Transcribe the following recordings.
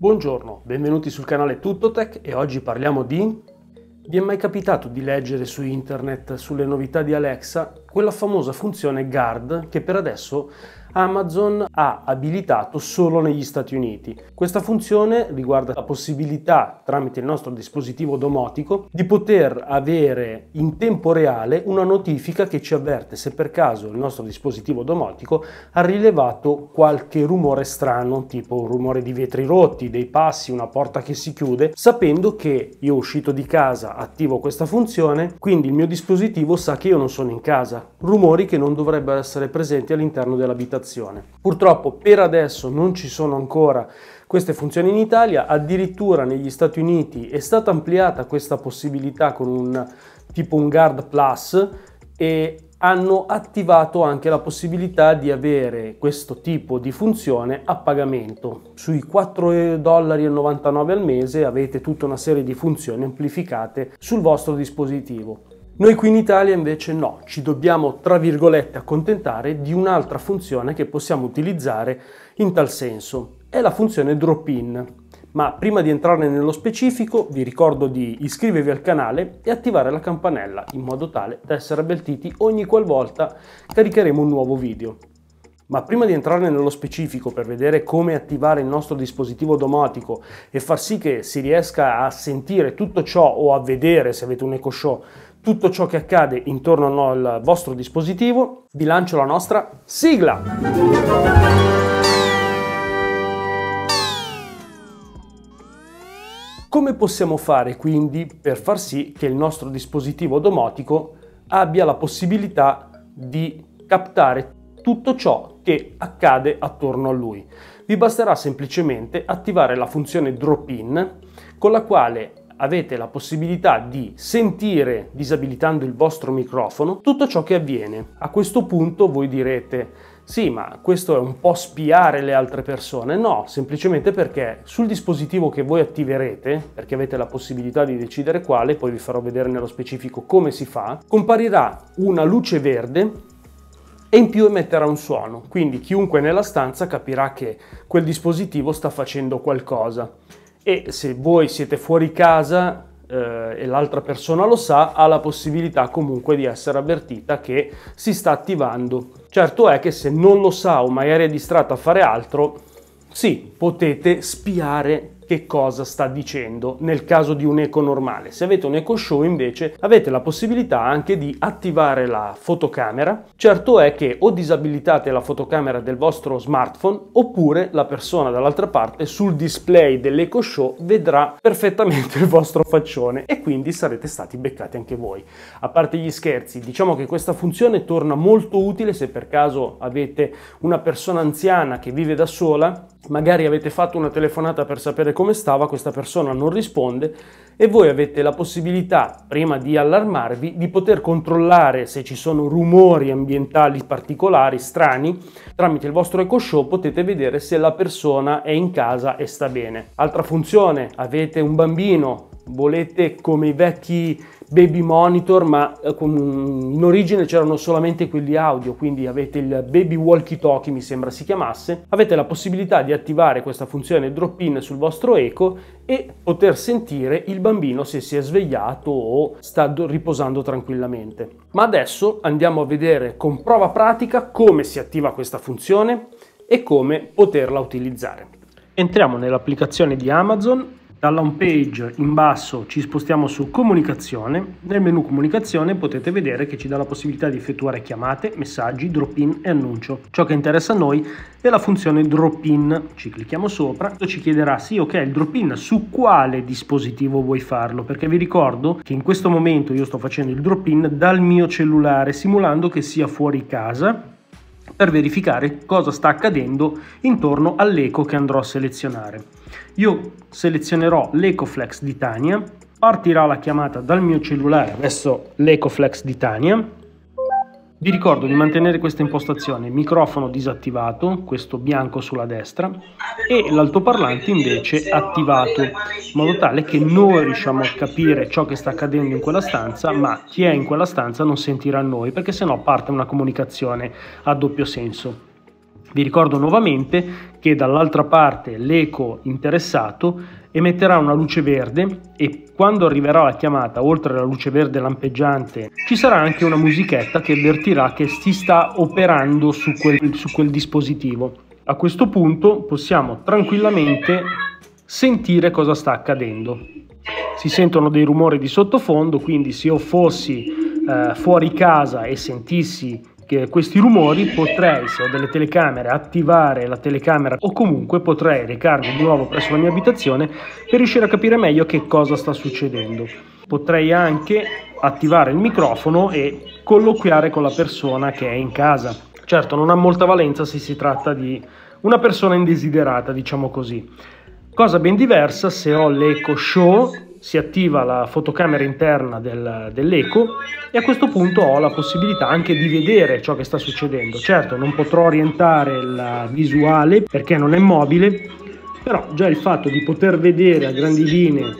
Buongiorno, benvenuti sul canale TuttoTech e oggi parliamo di... Vi è mai capitato di leggere su internet sulle novità di Alexa quella famosa funzione Guard che per adesso Amazon ha abilitato solo negli Stati Uniti. Questa funzione riguarda la possibilità, tramite il nostro dispositivo domotico, di poter avere in tempo reale una notifica che ci avverte se per caso il nostro dispositivo domotico ha rilevato qualche rumore strano, tipo un rumore di vetri rotti, dei passi, una porta che si chiude, sapendo che io uscito di casa attivo questa funzione, quindi il mio dispositivo sa che io non sono in casa. Rumori che non dovrebbero essere presenti all'interno dell'abitazione autorizzazione. Purtroppo per adesso non ci sono ancora queste funzioni in Italia, addirittura negli Stati Uniti è stata ampliata questa possibilità con un tipo un Guard Plus e hanno attivato anche la possibilità di avere questo tipo di funzione a pagamento. Sui 4,99 dollari al mese avete tutta una serie di funzioni amplificate sul vostro dispositivo. Noi qui in Italia invece no, ci dobbiamo tra virgolette accontentare di un'altra funzione che possiamo utilizzare in tal senso, è la funzione drop-in. Ma prima di entrarne nello specifico vi ricordo di iscrivervi al canale e attivare la campanella in modo tale da essere avvertiti ogni qualvolta caricheremo un nuovo video. Ma prima di entrare nello specifico per vedere come attivare il nostro dispositivo domotico e far sì che si riesca a sentire tutto ciò o a vedere se avete un eco show tutto ciò che accade intorno al vostro dispositivo. Vi lancio la nostra sigla. Come possiamo fare quindi per far sì che il nostro dispositivo domotico abbia la possibilità di captare tutto ciò che accade attorno a lui? Vi basterà semplicemente attivare la funzione drop in con la quale avete la possibilità di sentire, disabilitando il vostro microfono, tutto ciò che avviene. A questo punto voi direte sì, ma questo è un po' spiare le altre persone. No, semplicemente perché sul dispositivo che voi attiverete, perché avete la possibilità di decidere quale, poi vi farò vedere nello specifico come si fa, comparirà una luce verde e in più emetterà un suono. Quindi chiunque nella stanza capirà che quel dispositivo sta facendo qualcosa e se voi siete fuori casa eh, e l'altra persona lo sa, ha la possibilità comunque di essere avvertita che si sta attivando. Certo è che se non lo sa o magari è distratta a fare altro, sì, potete spiare che cosa sta dicendo nel caso di un eco normale. Se avete un eco show invece avete la possibilità anche di attivare la fotocamera. Certo è che o disabilitate la fotocamera del vostro smartphone oppure la persona dall'altra parte sul display dell'eco show vedrà perfettamente il vostro faccione e quindi sarete stati beccati anche voi. A parte gli scherzi, diciamo che questa funzione torna molto utile se per caso avete una persona anziana che vive da sola magari avete fatto una telefonata per sapere come stava, questa persona non risponde e voi avete la possibilità, prima di allarmarvi, di poter controllare se ci sono rumori ambientali particolari, strani. Tramite il vostro EcoShow potete vedere se la persona è in casa e sta bene. Altra funzione, avete un bambino, volete come i vecchi baby monitor, ma eh, in origine c'erano solamente quelli audio, quindi avete il baby walkie talkie, mi sembra si chiamasse, avete la possibilità di attivare questa funzione drop in sul vostro eco e poter sentire il bambino se si è svegliato o sta riposando tranquillamente. Ma adesso andiamo a vedere con prova pratica come si attiva questa funzione e come poterla utilizzare. Entriamo nell'applicazione di Amazon dalla home page in basso ci spostiamo su comunicazione, nel menu comunicazione potete vedere che ci dà la possibilità di effettuare chiamate, messaggi, drop-in e annuncio. Ciò che interessa a noi è la funzione drop-in, ci clicchiamo sopra, ci chiederà sì ok il drop-in su quale dispositivo vuoi farlo, perché vi ricordo che in questo momento io sto facendo il drop-in dal mio cellulare simulando che sia fuori casa per verificare cosa sta accadendo intorno all'eco che andrò a selezionare. Io selezionerò l'Ecoflex di Tania, partirà la chiamata dal mio cellulare verso l'Ecoflex di Tania. Vi ricordo di mantenere questa impostazione, microfono disattivato, questo bianco sulla destra, e l'altoparlante invece attivato, in modo tale che noi riusciamo a capire ciò che sta accadendo in quella stanza, ma chi è in quella stanza non sentirà noi, perché sennò parte una comunicazione a doppio senso. Vi ricordo nuovamente che dall'altra parte l'eco interessato emetterà una luce verde e quando arriverà la chiamata, oltre alla luce verde lampeggiante, ci sarà anche una musichetta che avvertirà che si sta operando su quel, su quel dispositivo. A questo punto possiamo tranquillamente sentire cosa sta accadendo. Si sentono dei rumori di sottofondo, quindi se io fossi eh, fuori casa e sentissi questi rumori potrei, se ho delle telecamere, attivare la telecamera o comunque potrei recarmi di nuovo presso la mia abitazione per riuscire a capire meglio che cosa sta succedendo. Potrei anche attivare il microfono e colloquiare con la persona che è in casa. Certo, non ha molta valenza se si tratta di una persona indesiderata, diciamo così. Cosa ben diversa se ho l'eco show si attiva la fotocamera interna del, dell'eco e a questo punto ho la possibilità anche di vedere ciò che sta succedendo. Certo, non potrò orientare la visuale perché non è mobile, però già il fatto di poter vedere a grandi linee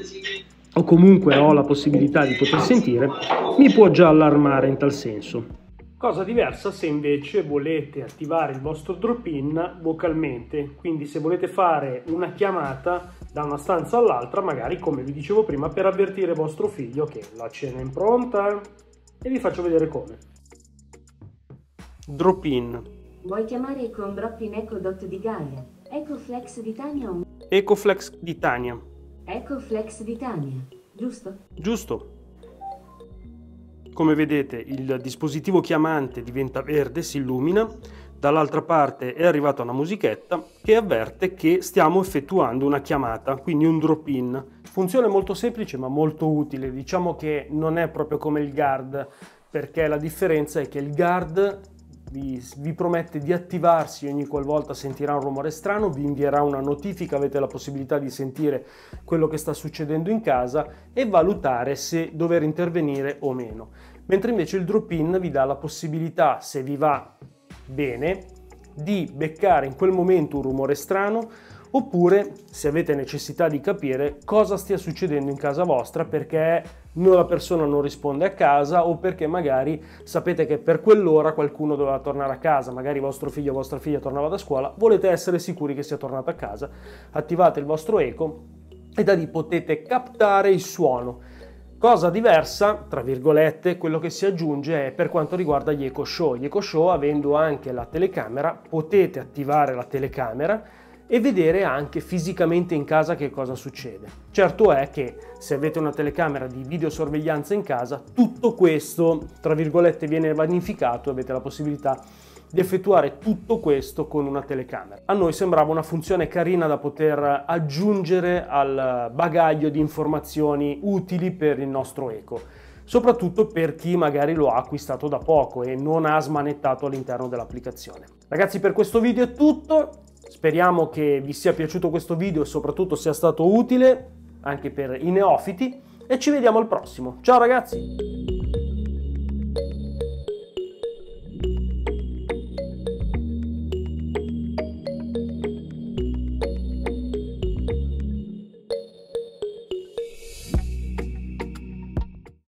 o comunque ho la possibilità di poter sentire mi può già allarmare in tal senso. Cosa diversa se invece volete attivare il vostro drop-in vocalmente, quindi se volete fare una chiamata da una stanza all'altra, magari come vi dicevo prima, per avvertire vostro figlio che la cena è pronta e vi faccio vedere come. Drop-in. Vuoi chiamare con drop-in Eco Dot di Gaia, Ecoflex di Tania o... Ecoflex di Tania. Ecoflex di Tania, giusto? Giusto. Come vedete il dispositivo chiamante diventa verde, si illumina, dall'altra parte è arrivata una musichetta che avverte che stiamo effettuando una chiamata, quindi un drop-in. Funzione molto semplice ma molto utile, diciamo che non è proprio come il guard perché la differenza è che il guard vi, vi, promette di attivarsi ogni qualvolta sentirà un rumore strano, vi invierà una notifica, avete la possibilità di sentire quello che sta succedendo in casa e valutare se dover intervenire o meno. Mentre invece il drop-in vi dà la possibilità, se vi va bene, di beccare in quel momento un rumore strano, oppure se avete necessità di capire cosa stia succedendo in casa vostra perché non la persona non risponde a casa o perché magari sapete che per quell'ora qualcuno doveva tornare a casa, magari vostro figlio o vostra figlia tornava da scuola, volete essere sicuri che sia tornato a casa, attivate il vostro eco e da lì potete captare il suono. Cosa diversa, tra virgolette, quello che si aggiunge è per quanto riguarda gli Eco Show. Gli Eco Show, avendo anche la telecamera, potete attivare la telecamera e vedere anche fisicamente in casa che cosa succede. Certo è che se avete una telecamera di videosorveglianza in casa, tutto questo, tra virgolette, viene vanificato, avete la possibilità di effettuare tutto questo con una telecamera. A noi sembrava una funzione carina da poter aggiungere al bagaglio di informazioni utili per il nostro eco, soprattutto per chi magari lo ha acquistato da poco e non ha smanettato all'interno dell'applicazione. Ragazzi per questo video è tutto, Speriamo che vi sia piaciuto questo video e soprattutto sia stato utile anche per i neofiti e ci vediamo al prossimo. Ciao ragazzi!